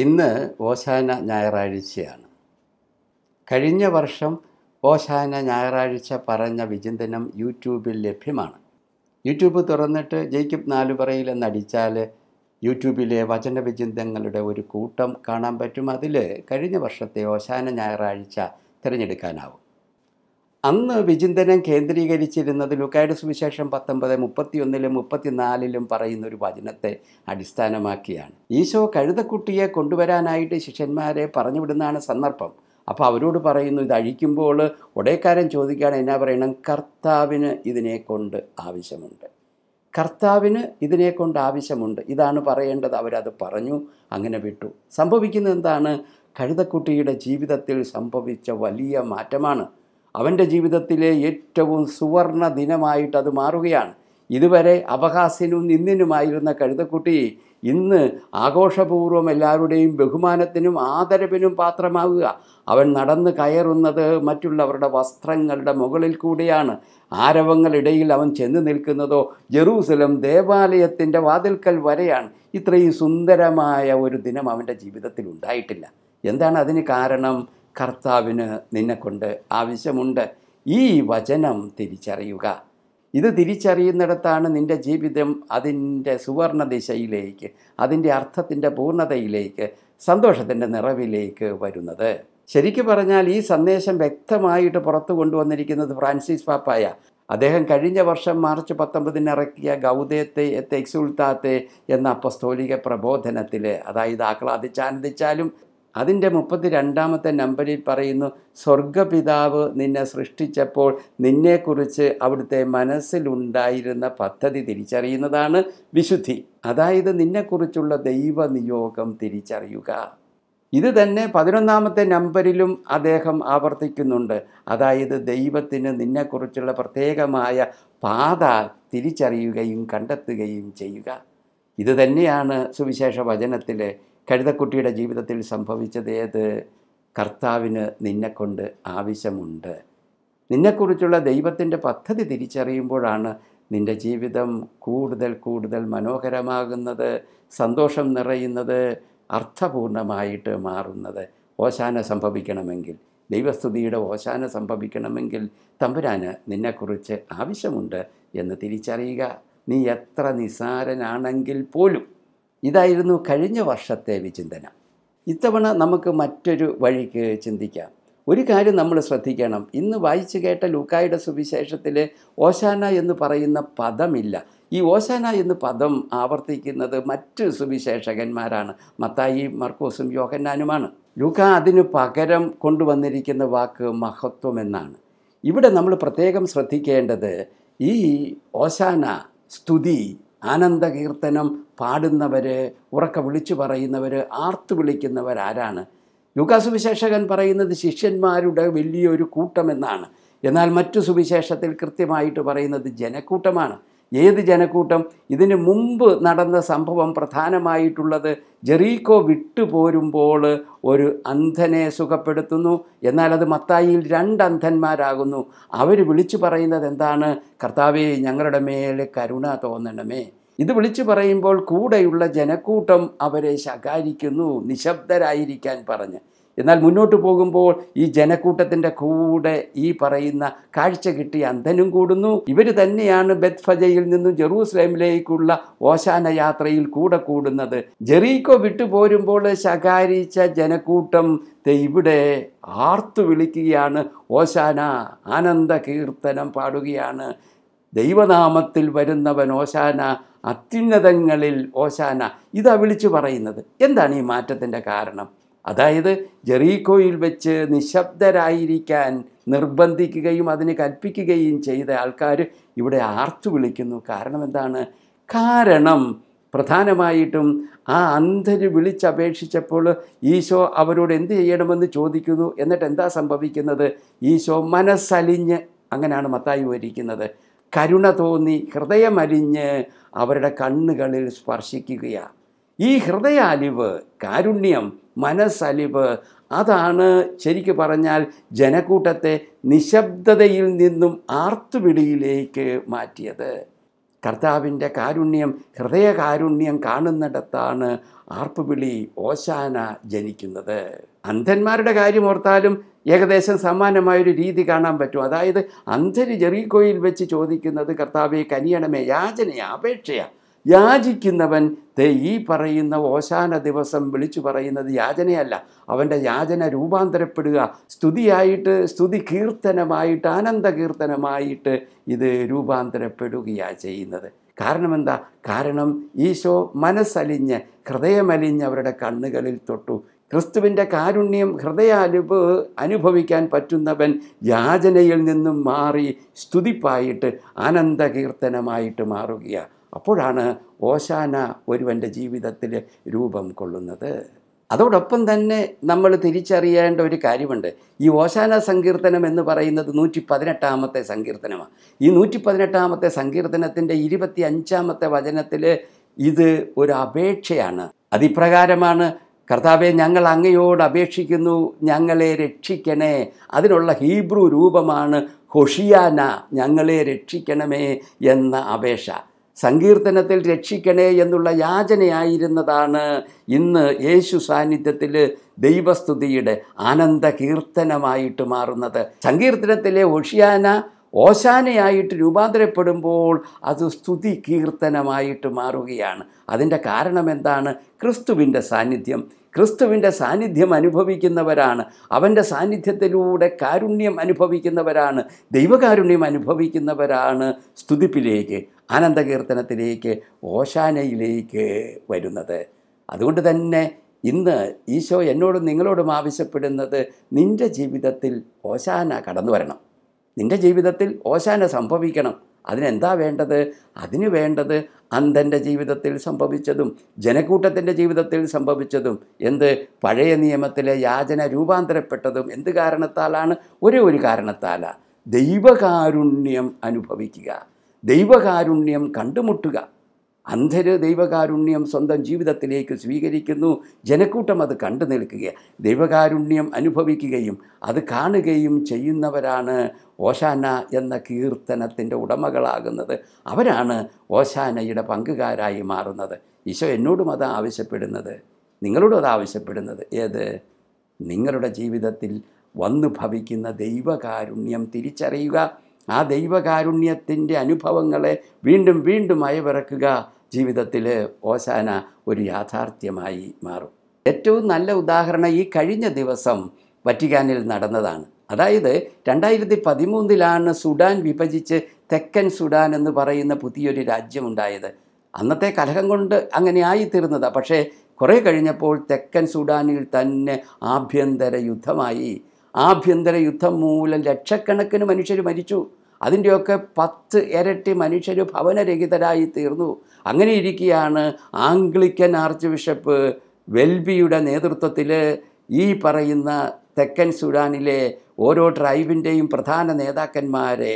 ഇന്ന് ഓശാന ഞായറാഴ്ചയാണ് കഴിഞ്ഞ വർഷം ഓശാന ഞായറാഴ്ച പറഞ്ഞ വിചിന്തനം യൂട്യൂബിൽ ലഭ്യമാണ് യൂട്യൂബ് തുറന്നിട്ട് ജേക്കബ് നാലുപറയിൽ എന്നടിച്ചാൽ യൂട്യൂബിലെ വിചിന്തങ്ങളുടെ ഒരു കൂട്ടം കാണാൻ പറ്റും അതിൽ കഴിഞ്ഞ വർഷത്തെ ഓശാന ഞായറാഴ്ച തിരഞ്ഞെടുക്കാനാവും അന്ന് വിചിന്തനം കേന്ദ്രീകരിച്ചിരുന്നത് ലുക്കായുടെ സുവിശേഷം പത്തൊമ്പത് മുപ്പത്തിയൊന്നിലും മുപ്പത്തിനാലിലും പറയുന്ന ഒരു വചനത്തെ അടിസ്ഥാനമാക്കിയാണ് ഈശോ കഴുതക്കുട്ടിയെ കൊണ്ടുവരാനായിട്ട് ശിഷ്യന്മാരെ പറഞ്ഞുവിടുന്നതാണ് സന്ദർഭം അപ്പോൾ അവരോട് പറയുന്നു ഇത് അഴിക്കുമ്പോൾ ഒടേക്കാരൻ ചോദിക്കുകയാണ് എന്നാ പറയണം കർത്താവിന് ഇതിനെ കൊണ്ട് ആവശ്യമുണ്ട് കർത്താവിന് ഇതിനെ കൊണ്ട് ആവശ്യമുണ്ട് ഇതാണ് പറയേണ്ടത് അവരത് പറഞ്ഞു അങ്ങനെ വിട്ടു സംഭവിക്കുന്നത് എന്താണ് കഴുതക്കുട്ടിയുടെ ജീവിതത്തിൽ സംഭവിച്ച വലിയ മാറ്റമാണ് അവൻ്റെ ജീവിതത്തിലെ ഏറ്റവും സുവർണ ദിനമായിട്ട് അത് മാറുകയാണ് ഇതുവരെ അപഹാസ്യനും നിന്നിനുമായിരുന്ന കഴുതക്കുട്ടി ഇന്ന് ആഘോഷപൂർവ്വം എല്ലാവരുടെയും ബഹുമാനത്തിനും ആദരവിനും പാത്രമാവുക അവൻ നടന്ന് കയറുന്നത് മറ്റുള്ളവരുടെ വസ്ത്രങ്ങളുടെ മുകളിൽ കൂടിയാണ് ആരവങ്ങളിടയിൽ അവൻ ചെന്ന് നിൽക്കുന്നതോ ജെറൂസലം ദേവാലയത്തിൻ്റെ വാതിൽക്കൽ വരെയാണ് ഇത്രയും സുന്ദരമായ ഒരു ദിനം അവൻ്റെ ജീവിതത്തിൽ ഉണ്ടായിട്ടില്ല എന്താണ് അതിന് കാരണം കർത്താവിന് നിന്നെക്കൊണ്ട് ആവശ്യമുണ്ട് ഈ വചനം തിരിച്ചറിയുക ഇത് തിരിച്ചറിയുന്നിടത്താണ് നിൻ്റെ ജീവിതം അതിൻ്റെ സുവർണ ദിശയിലേക്ക് അതിൻ്റെ അർത്ഥത്തിൻ്റെ പൂർണ്ണതയിലേക്ക് സന്തോഷത്തിൻ്റെ നിറവിലേക്ക് വരുന്നത് ശരിക്കു പറഞ്ഞാൽ ഈ സന്ദേശം വ്യക്തമായിട്ട് പുറത്തു കൊണ്ടുവന്നിരിക്കുന്നത് ഫ്രാൻസിസ് പാപ്പായ അദ്ദേഹം കഴിഞ്ഞ വർഷം മാർച്ച് പത്തൊമ്പതിന് ഇറക്കിയ ഗൗതയത്തെ എത്തെ എന്ന അപ്പസ്തോലിക പ്രബോധനത്തിൽ അതായത് ആഹ്ലാദിച്ചാനന്ദിച്ചാലും അതിൻ്റെ മുപ്പത്തി രണ്ടാമത്തെ നമ്പറിൽ പറയുന്നു സ്വർഗപിതാവ് നിന്നെ സൃഷ്ടിച്ചപ്പോൾ നിന്നെക്കുറിച്ച് അവിടുത്തെ മനസ്സിലുണ്ടായിരുന്ന പദ്ധതി തിരിച്ചറിയുന്നതാണ് വിശുദ്ധി അതായത് നിന്നെക്കുറിച്ചുള്ള ദൈവ നിയോഗം തിരിച്ചറിയുക ഇത് തന്നെ പതിനൊന്നാമത്തെ നമ്പറിലും അദ്ദേഹം ആവർത്തിക്കുന്നുണ്ട് അതായത് ദൈവത്തിന് നിന്നെക്കുറിച്ചുള്ള പ്രത്യേകമായ പാത തിരിച്ചറിയുകയും കണ്ടെത്തുകയും ചെയ്യുക ഇത് തന്നെയാണ് സുവിശേഷ വചനത്തിലെ കഴുതക്കുട്ടിയുടെ ജീവിതത്തിൽ സംഭവിച്ചത് ഏത് കർത്താവിന് നിന്നെക്കൊണ്ട് ആവശ്യമുണ്ട് നിന്നെക്കുറിച്ചുള്ള ദൈവത്തിൻ്റെ പദ്ധതി തിരിച്ചറിയുമ്പോഴാണ് നിൻ്റെ ജീവിതം കൂടുതൽ കൂടുതൽ മനോഹരമാകുന്നത് സന്തോഷം നിറയുന്നത് അർത്ഥപൂർണമായിട്ട് മാറുന്നത് ഓശാന സംഭവിക്കണമെങ്കിൽ ദൈവസ്തുതിയുടെ ഓശാന സംഭവിക്കണമെങ്കിൽ തമ്പുരാന് നിന്നെക്കുറിച്ച് ആവശ്യമുണ്ട് എന്ന് തിരിച്ചറിയുക നീ എത്ര നിസാരനാണെങ്കിൽ പോലും ഇതായിരുന്നു കഴിഞ്ഞ വർഷത്തെ വിചിന്തനം ഇത്തവണ നമുക്ക് മറ്റൊരു വഴിക്ക് ചിന്തിക്കാം ഒരു കാര്യം നമ്മൾ ശ്രദ്ധിക്കണം ഇന്ന് വായിച്ചു കേട്ട ലൂക്കായുടെ സുവിശേഷത്തിൽ ഓശാന എന്ന് പറയുന്ന പദമില്ല ഈ ഓശാന എന്ന് പദം ആവർത്തിക്കുന്നത് മറ്റ് സുവിശേഷകന്മാരാണ് മത്തായി മർക്കോസും യോഹന്നാനുമാണ് ലൂക്ക അതിന് പകരം കൊണ്ടുവന്നിരിക്കുന്ന വാക്ക് മഹത്വം എന്നാണ് ഇവിടെ നമ്മൾ പ്രത്യേകം ശ്രദ്ധിക്കേണ്ടത് ഈ ഓശാന സ്തുതി ആനന്ദകീർത്തനം പാടുന്നവർ ഉറക്ക വിളിച്ചു പറയുന്നവർ ആർത്തു വിളിക്കുന്നവർ ആരാണ് ലുക്കാസ് വിശേഷകൻ പറയുന്നത് ശിഷ്യന്മാരുടെ വലിയൊരു കൂട്ടമെന്നാണ് എന്നാൽ മറ്റു സുവിശേഷത്തിൽ കൃത്യമായിട്ട് പറയുന്നത് ജനക്കൂട്ടമാണ് ഏത് ജനക്കൂട്ടം ഇതിന് മുമ്പ് നടന്ന സംഭവം പ്രധാനമായിട്ടുള്ളത് ജെറീക്കോ വിട്ടുപോരുമ്പോൾ ഒരു അന്ധനെ സുഖപ്പെടുത്തുന്നു എന്നാൽ അത് മത്തായിയിൽ രണ്ട് അന്ധന്മാരാകുന്നു അവർ വിളിച്ചു പറയുന്നത് എന്താണ് കർത്താവെ ഞങ്ങളുടെ മേലെ കരുണ തോന്നണമേ ഇത് വിളിച്ചു പറയുമ്പോൾ കൂടെയുള്ള ജനക്കൂട്ടം അവരെ ശകാരിക്കുന്നു നിശബ്ദരായിരിക്കാൻ പറഞ്ഞ് എന്നാൽ മുന്നോട്ട് പോകുമ്പോൾ ഈ ജനക്കൂട്ടത്തിൻ്റെ കൂടെ ഈ പറയുന്ന കാഴ്ച കിട്ടിയ അന്ധനും കൂടുന്നു ഇവർ തന്നെയാണ് ബെത്ഫജയിൽ നിന്നും ജെറൂസലേമിലേക്കുള്ള ഓശാന യാത്രയിൽ കൂടെ കൂടുന്നത് ജെറീക്കോ വിട്ടുപോരുമ്പോൾ ശകാരിച്ച ജനക്കൂട്ടം ഇവിടെ ആർത്തു വിളിക്കുകയാണ് ഓശാന ആനന്ദ കീർത്തനം പാടുകയാണ് ദൈവനാമത്തിൽ വരുന്നവൻ ഓശാന അത്യുന്നതങ്ങളിൽ ഓശാന ഇതാ വിളിച്ചു പറയുന്നത് എന്താണ് ഈ മാറ്റത്തിൻ്റെ കാരണം അതായത് ജെറീക്കോയിൽ വെച്ച് നിശബ്ദരായിരിക്കാൻ നിർബന്ധിക്കുകയും അതിന് കൽപ്പിക്കുകയും ചെയ്ത ആൾക്കാർ ഇവിടെ ആർത്തു വിളിക്കുന്നു കാരണം എന്താണ് കാരണം പ്രധാനമായിട്ടും ആ അന്ധര് വിളിച്ചപേക്ഷിച്ചപ്പോൾ ഈശോ അവരോട് എന്ത് ചെയ്യണമെന്ന് ചോദിക്കുന്നു എന്നിട്ട് എന്താ സംഭവിക്കുന്നത് ഈശോ മനസ്സലിഞ്ഞ് അങ്ങനെയാണ് മത്തായി വരിക്കുന്നത് കരുണ തോന്നി ഹൃദയമലിഞ്ഞ് അവരുടെ കണ്ണുകളിൽ സ്പർശിക്കുകയാണ് ഈ ഹൃദയ അലിവ് കാരുണ്യം മനസ്സലിവ് അതാണ് ശരിക്കു പറഞ്ഞാൽ ജനക്കൂട്ടത്തെ നിശബ്ദതയിൽ നിന്നും ആർത്തുവിളിയിലേക്ക് മാറ്റിയത് കർത്താവിൻ്റെ കാരുണ്യം ഹൃദയകാരുണ്യം കാണുന്നിടത്താണ് ആർപ്പുവിളി ഓശാന ജനിക്കുന്നത് അന്ധന്മാരുടെ കാര്യം ഓർത്താലും ഏകദേശം സമാനമായൊരു രീതി കാണാൻ പറ്റും അതായത് അന്ധര് ജെറീകോയിൽ വെച്ച് ചോദിക്കുന്നത് കർത്താവെ കനിയണമേ യാചനയാ അപേക്ഷയാണ് യാചിക്കുന്നവൻ ദേ ഈ പറയുന്ന ഓശാന ദിവസം വിളിച്ചു പറയുന്നത് യാചനയല്ല അവൻ്റെ യാചന രൂപാന്തരപ്പെടുക സ്തുതിയായിട്ട് സ്തുതി കീർത്തനമായിട്ട് ആനന്ദ കീർത്തനമായിട്ട് ഇത് രൂപാന്തരപ്പെടുകയാണ് ചെയ്യുന്നത് കാരണം എന്താ കാരണം ഈശോ മനസ്സലിഞ്ഞ് ഹൃദയമലിഞ്ഞ് അവരുടെ കണ്ണുകളിൽ തൊട്ടു ക്രിസ്തുവിൻ്റെ കാരുണ്യം ഹൃദയാലുപ് അനുഭവിക്കാൻ പറ്റുന്നവൻ യാചനയിൽ നിന്നും മാറി സ്തുതിപ്പായിട്ട് കീർത്തനമായിട്ട് മാറുകയാണ് അപ്പോഴാണ് ഓശാന ഒരുവൻ്റെ ജീവിതത്തിൽ രൂപം കൊള്ളുന്നത് അതോടൊപ്പം തന്നെ നമ്മൾ തിരിച്ചറിയേണ്ട ഒരു കാര്യമുണ്ട് ഈ ഓശാന സങ്കീർത്തനം എന്ന് പറയുന്നത് നൂറ്റി പതിനെട്ടാമത്തെ സങ്കീർത്തനമാണ് ഈ നൂറ്റി പതിനെട്ടാമത്തെ സങ്കീർത്തനത്തിൻ്റെ ഇരുപത്തി അഞ്ചാമത്തെ വചനത്തിൽ ഇത് ഒരു അപേക്ഷയാണ് അതിപ്രകാരമാണ് കർത്താവെ ഞങ്ങൾ അങ്ങയോട് അപേക്ഷിക്കുന്നു ഞങ്ങളെ രക്ഷിക്കണേ അതിനുള്ള ഹീബ്രു രൂപമാണ് ഹൊഷിയാന ഞങ്ങളെ രക്ഷിക്കണമേ എന്ന അപേക്ഷ സങ്കീർത്തനത്തിൽ രക്ഷിക്കണേ എന്നുള്ള യാചനയായിരുന്നതാണ് ഇന്ന് യേശു സാന്നിധ്യത്തിൽ ദൈവസ്തുതിയുടെ ആനന്ദ കീർത്തനമായിട്ട് മാറുന്നത് സങ്കീർത്തനത്തിലെ ഒഷിയാന ഓശാനയായിട്ട് രൂപാന്തരപ്പെടുമ്പോൾ അത് സ്തുതി കീർത്തനമായിട്ട് മാറുകയാണ് അതിൻ്റെ കാരണം എന്താണ് ക്രിസ്തുവിൻ്റെ സാന്നിധ്യം ക്രിസ്തുവിൻ്റെ സാന്നിധ്യം അനുഭവിക്കുന്നവരാണ് അവൻ്റെ സാന്നിധ്യത്തിലൂടെ കാരുണ്യം അനുഭവിക്കുന്നവരാണ് ദൈവകാരുണ്യം അനുഭവിക്കുന്നവരാണ് സ്തുതിപ്പിലേക്ക് ആനന്ദകീർത്തനത്തിലേക്ക് ഓശാനയിലേക്ക് വരുന്നത് അതുകൊണ്ട് തന്നെ ഇന്ന് ഈശോ എന്നോടും നിങ്ങളോടും ആവശ്യപ്പെടുന്നത് നിൻ്റെ ജീവിതത്തിൽ ഓശാന കടന്നു വരണം നിൻ്റെ ജീവിതത്തിൽ ഓശാന സംഭവിക്കണം അതിനെന്താ വേണ്ടത് അതിന് വേണ്ടത് അന്ധൻ്റെ ജീവിതത്തിൽ സംഭവിച്ചതും ജനക്കൂട്ടത്തിൻ്റെ ജീവിതത്തിൽ സംഭവിച്ചതും എന്ത് പഴയ നിയമത്തിലെ യാചന രൂപാന്തരപ്പെട്ടതും എന്ത് കാരണത്താലാണ് ഒരേ ഒരു കാരണത്താലാണ് ദൈവകാരുണ്യം അനുഭവിക്കുക ദൈവകാരുണ്യം കണ്ടുമുട്ടുക അന്ധര് ദൈവകാരുണ്യം സ്വന്തം ജീവിതത്തിലേക്ക് സ്വീകരിക്കുന്നു ജനക്കൂട്ടം അത് കണ്ടു നിൽക്കുക ദൈവകാരുണ്യം അനുഭവിക്കുകയും അത് കാണുകയും ചെയ്യുന്നവരാണ് ഓശാന എന്ന കീർത്തനത്തിൻ്റെ ഉടമകളാകുന്നത് അവരാണ് ഓശാനയുടെ പങ്കുകാരായി മാറുന്നത് ഈശോ എന്നോടും അത് ആവശ്യപ്പെടുന്നത് നിങ്ങളോടും അത് ആവശ്യപ്പെടുന്നത് ഏത് നിങ്ങളുടെ ജീവിതത്തിൽ വന്നു ഭവിക്കുന്ന ദൈവകാരുണ്യം തിരിച്ചറിയുക ആ ദൈവകാരുണ്യത്തിൻ്റെ അനുഭവങ്ങളെ വീണ്ടും വീണ്ടും അയവിറക്കുക ജീവിതത്തിൽ ഓശാന ഒരു യാഥാർത്ഥ്യമായി മാറും ഏറ്റവും നല്ല ഉദാഹരണം ഈ കഴിഞ്ഞ ദിവസം വറ്റിക്കാനിൽ നടന്നതാണ് അതായത് രണ്ടായിരത്തി പതിമൂന്നിലാണ് സുഡാൻ വിഭജിച്ച് തെക്കൻ സുഡാൻ എന്ന് പറയുന്ന പുതിയൊരു രാജ്യമുണ്ടായത് അന്നത്തെ കലഹം കൊണ്ട് അങ്ങനെ ആയിത്തീർന്നതാണ് പക്ഷേ കുറേ കഴിഞ്ഞപ്പോൾ തെക്കൻ സുഡാനിൽ തന്നെ ആഭ്യന്തര യുദ്ധമായി ആഭ്യന്തര യുദ്ധം മൂലം ലക്ഷക്കണക്കിന് മനുഷ്യർ മരിച്ചു അതിൻ്റെയൊക്കെ പത്ത് ഇരട്ടി മനുഷ്യർ ഭവനരഹിതരായി തീർന്നു അങ്ങനെ ഇരിക്കുകയാണ് ആംഗ്ലിക്കൻ ആർച്ച് ബിഷപ്പ് വെൽബിയുടെ നേതൃത്വത്തിൽ ഈ പറയുന്ന തെക്കൻ സുഡാനിലെ ഓരോ ട്രൈബിൻ്റെയും പ്രധാന നേതാക്കന്മാരെ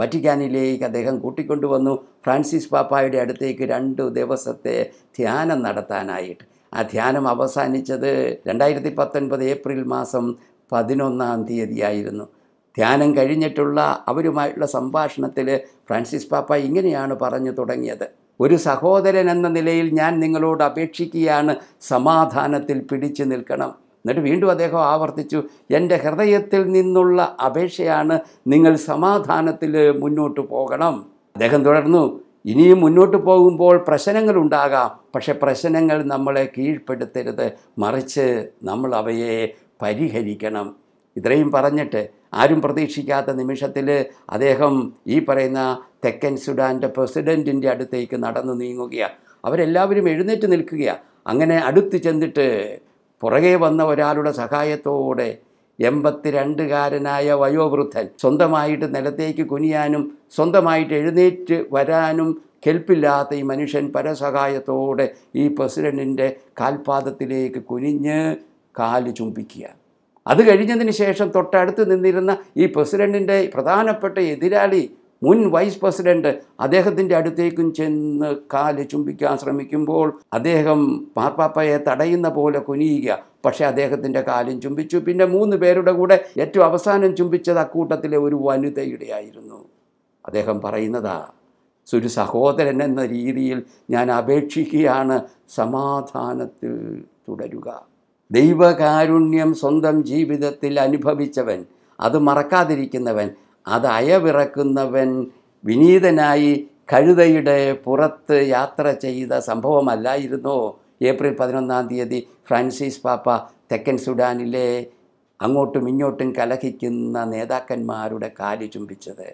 വറ്റിക്കാനിലേക്ക് അദ്ദേഹം കൂട്ടിക്കൊണ്ടുവന്നു ഫ്രാൻസിസ് പാപ്പായുടെ അടുത്തേക്ക് രണ്ട് ദിവസത്തെ ധ്യാനം നടത്താനായിട്ട് ആ ധ്യാനം അവസാനിച്ചത് രണ്ടായിരത്തി പത്തൊൻപത് ഏപ്രിൽ മാസം പതിനൊന്നാം തീയതിയായിരുന്നു ധ്യാനം കഴിഞ്ഞിട്ടുള്ള അവരുമായിട്ടുള്ള സംഭാഷണത്തിൽ ഫ്രാൻസിസ് പാപ്പ ഇങ്ങനെയാണ് പറഞ്ഞു തുടങ്ങിയത് ഒരു സഹോദരൻ എന്ന നിലയിൽ ഞാൻ നിങ്ങളോട് അപേക്ഷിക്കുകയാണ് സമാധാനത്തിൽ പിടിച്ചു നിൽക്കണം എന്നിട്ട് വീണ്ടും അദ്ദേഹം ആവർത്തിച്ചു എൻ്റെ ഹൃദയത്തിൽ നിന്നുള്ള അപേക്ഷയാണ് നിങ്ങൾ സമാധാനത്തിൽ മുന്നോട്ട് പോകണം അദ്ദേഹം തുടർന്നു ഇനിയും മുന്നോട്ട് പോകുമ്പോൾ പ്രശ്നങ്ങൾ ഉണ്ടാകാം പക്ഷേ പ്രശ്നങ്ങൾ നമ്മളെ കീഴ്പ്പെടുത്തരുത് മറിച്ച് നമ്മൾ അവയെ പരിഹരിക്കണം ഇത്രയും പറഞ്ഞിട്ട് ആരും പ്രതീക്ഷിക്കാത്ത നിമിഷത്തിൽ അദ്ദേഹം ഈ പറയുന്ന തെക്കൻ സുഡാൻ്റെ പ്രസിഡൻറ്റിൻ്റെ അടുത്തേക്ക് നടന്നു നീങ്ങുകയാണ് അവരെല്ലാവരും എഴുന്നേറ്റ് നിൽക്കുകയാണ് അങ്ങനെ അടുത്ത് ചെന്നിട്ട് പുറകെ വന്ന ഒരാളുടെ സഹായത്തോടെ എൺപത്തിരണ്ടുകാരനായ വയോവൃദ്ധൻ സ്വന്തമായിട്ട് നിലത്തേക്ക് കുനിയാനും സ്വന്തമായിട്ട് എഴുന്നേറ്റ് വരാനും കെൽപ്പില്ലാത്ത ഈ മനുഷ്യൻ പരസഹായത്തോടെ ഈ പ്രസിഡൻറ്റിൻ്റെ കാൽപാദത്തിലേക്ക് കുനിഞ്ഞ് കാല് ചുംബിക്കുക അത് കഴിഞ്ഞതിന് ശേഷം തൊട്ടടുത്ത് നിന്നിരുന്ന ഈ പ്രസിഡൻറ്റിൻ്റെ പ്രധാനപ്പെട്ട എതിരാളി മുൻ വൈസ് പ്രസിഡന്റ് അദ്ദേഹത്തിൻ്റെ അടുത്തേക്കും ചെന്ന് കാല് ചുംബിക്കാൻ ശ്രമിക്കുമ്പോൾ അദ്ദേഹം മാർപ്പാപ്പയെ തടയുന്ന പോലെ കുനിയുക പക്ഷേ അദ്ദേഹത്തിൻ്റെ കാലും ചുംബിച്ചു പിന്നെ മൂന്ന് പേരുടെ കൂടെ ഏറ്റവും അവസാനം ചുംബിച്ചത് അക്കൂട്ടത്തിലെ ഒരു വനിതയുടെയായിരുന്നു അദ്ദേഹം പറയുന്നതാ സുരു സഹോദരൻ എന്ന രീതിയിൽ ഞാൻ അപേക്ഷിക്കുകയാണ് സമാധാനത്തിൽ തുടരുക ദൈവകാരുണ്യം സ്വന്തം ജീവിതത്തിൽ അനുഭവിച്ചവൻ അത് മറക്കാതിരിക്കുന്നവൻ അത് അയവിറക്കുന്നവൻ വിനീതനായി കഴുതയുടെ പുറത്ത് യാത്ര ചെയ്ത സംഭവമല്ലായിരുന്നോ ഏപ്രിൽ പതിനൊന്നാം തീയതി ഫ്രാൻസിസ് പാപ്പ തെക്കൻ സുഡാനിലെ അങ്ങോട്ടും ഇങ്ങോട്ടും കലഹിക്കുന്ന നേതാക്കന്മാരുടെ കാല് ചുംബിച്ചത്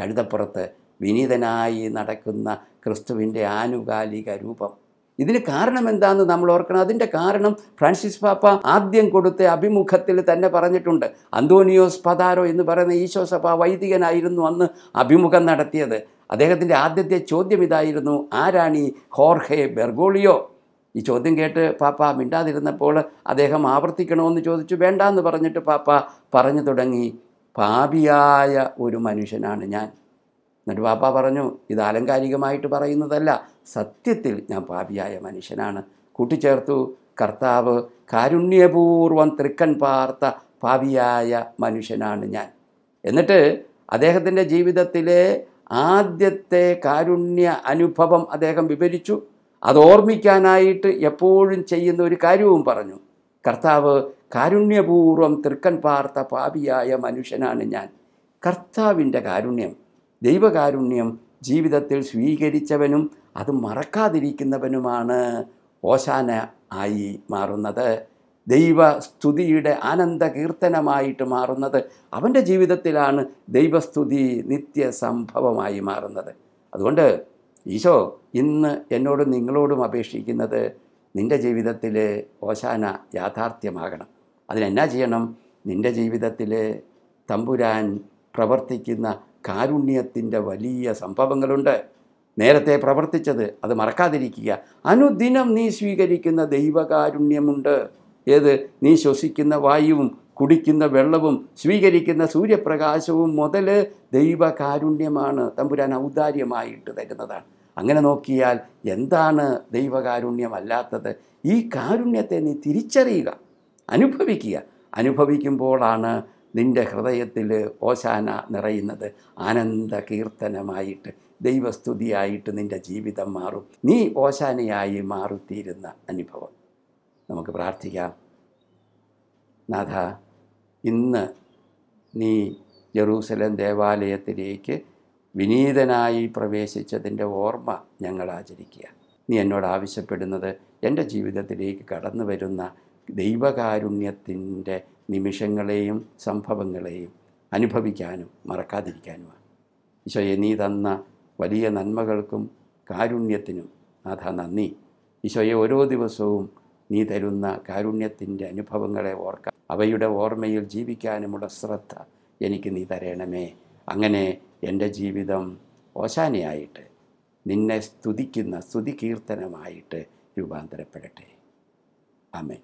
കഴുതപ്പുറത്ത് വിനീതനായി നടക്കുന്ന ക്രിസ്തുവിൻ്റെ ആനുകാലിക രൂപം ഇതിന് കാരണം എന്താണെന്ന് നമ്മൾ ഓർക്കണം അതിൻ്റെ കാരണം ഫ്രാൻസിസ് പാപ്പ ആദ്യം കൊടുത്ത അഭിമുഖത്തിൽ തന്നെ പറഞ്ഞിട്ടുണ്ട് അന്തോണിയോസ് പതാരോ എന്ന് പറയുന്ന ഈശോ സഭ വൈദികനായിരുന്നു അന്ന് അഭിമുഖം നടത്തിയത് അദ്ദേഹത്തിൻ്റെ ആദ്യത്തെ ചോദ്യം ഇതായിരുന്നു ആരാണി ഹോർഹെ ബെർഗോളിയോ ഈ ചോദ്യം കേട്ട് പാപ്പ മിണ്ടാതിരുന്നപ്പോൾ അദ്ദേഹം ആവർത്തിക്കണമെന്ന് ചോദിച്ചു വേണ്ട എന്ന് പറഞ്ഞിട്ട് പാപ്പ പറഞ്ഞു തുടങ്ങി പാപിയായ ഒരു മനുഷ്യനാണ് ഞാൻ എന്നിട്ട് പാപ്പ പറഞ്ഞു ഇത് ആലങ്കാരികമായിട്ട് പറയുന്നതല്ല സത്യത്തിൽ ഞാൻ പാപിയായ മനുഷ്യനാണ് കൂട്ടിച്ചേർത്തു കർത്താവ് കാരുണ്യപൂർവം തൃക്കൻ പാർത്ത പാപിയായ മനുഷ്യനാണ് ഞാൻ എന്നിട്ട് അദ്ദേഹത്തിൻ്റെ ജീവിതത്തിലെ ആദ്യത്തെ കാരുണ്യ അനുഭവം അദ്ദേഹം വിവരിച്ചു അത് ഓർമ്മിക്കാനായിട്ട് എപ്പോഴും ചെയ്യുന്ന ഒരു കാര്യവും പറഞ്ഞു കർത്താവ് കാരുണ്യപൂർവം തൃക്കൻ പാർത്ത പാപിയായ മനുഷ്യനാണ് ഞാൻ കർത്താവിൻ്റെ കാരുണ്യം ദൈവകാരുണ്യം ജീവിതത്തിൽ സ്വീകരിച്ചവനും അത് മറക്കാതിരിക്കുന്നവനുമാണ് ഓശാന ആയി മാറുന്നത് ദൈവ സ്തുതിയുടെ ആനന്ദ കീർത്തനമായിട്ട് മാറുന്നത് അവൻ്റെ ജീവിതത്തിലാണ് ദൈവസ്തുതി നിത്യസംഭവമായി മാറുന്നത് അതുകൊണ്ട് ഈശോ ഇന്ന് എന്നോടും നിങ്ങളോടും അപേക്ഷിക്കുന്നത് നിൻ്റെ ജീവിതത്തിൽ ഓശാന യാഥാർത്ഥ്യമാകണം അതിനെന്നാ ചെയ്യണം നിൻ്റെ ജീവിതത്തിൽ തമ്പുരാൻ പ്രവർത്തിക്കുന്ന കാരുണ്യത്തിൻ്റെ വലിയ സംഭവങ്ങളുണ്ട് നേരത്തെ പ്രവർത്തിച്ചത് അത് മറക്കാതിരിക്കുക അനുദിനം നീ സ്വീകരിക്കുന്ന ദൈവകാരുണ്യമുണ്ട് ഏത് നീ ശ്വസിക്കുന്ന വായുവും കുടിക്കുന്ന വെള്ളവും സ്വീകരിക്കുന്ന സൂര്യപ്രകാശവും മുതൽ ദൈവകാരുണ്യമാണ് തമ്പുരാൻ ഔദാര്യമായിട്ട് തരുന്നതാണ് അങ്ങനെ നോക്കിയാൽ എന്താണ് ദൈവകാരുണ്യമല്ലാത്തത് ഈ കാരുണ്യത്തെ നീ തിരിച്ചറിയുക അനുഭവിക്കുക അനുഭവിക്കുമ്പോഴാണ് നിൻ്റെ ഹൃദയത്തിൽ ഓശാന നിറയുന്നത് ആനന്ദ കീർത്തനമായിട്ട് ദൈവസ്തുതിയായിട്ട് നിൻ്റെ ജീവിതം മാറും നീ ഓശാനയായി മാറുത്തീരുന്ന അനുഭവം നമുക്ക് പ്രാർത്ഥിക്കാം നാഥ ഇന്ന് നീ ജെറൂസലം ദേവാലയത്തിലേക്ക് വിനീതനായി പ്രവേശിച്ചതിൻ്റെ ഓർമ്മ ഞങ്ങൾ ആചരിക്കുക നീ എന്നോട് ആവശ്യപ്പെടുന്നത് എൻ്റെ ജീവിതത്തിലേക്ക് കടന്നു വരുന്ന ദൈവകാരുണ്യത്തിൻ്റെ നിമിഷങ്ങളെയും സംഭവങ്ങളെയും അനുഭവിക്കാനും മറക്കാതിരിക്കാനുമാണ് ഈശോയെ നീ തന്ന വലിയ നന്മകൾക്കും കാരുണ്യത്തിനും നാഥ നന്ദി ഈശോയെ ഓരോ ദിവസവും നീ തരുന്ന കാരുണ്യത്തിൻ്റെ അനുഭവങ്ങളെ ഓർക്കാൻ അവയുടെ ഓർമ്മയിൽ ജീവിക്കാനുമുള്ള ശ്രദ്ധ എനിക്ക് നീ തരണമേ അങ്ങനെ എൻ്റെ ജീവിതം ഓശാനയായിട്ട് നിന്നെ സ്തുതിക്കുന്ന സ്തുതികീർത്തനമായിട്ട് രൂപാന്തരപ്പെടട്ടെ ആമേ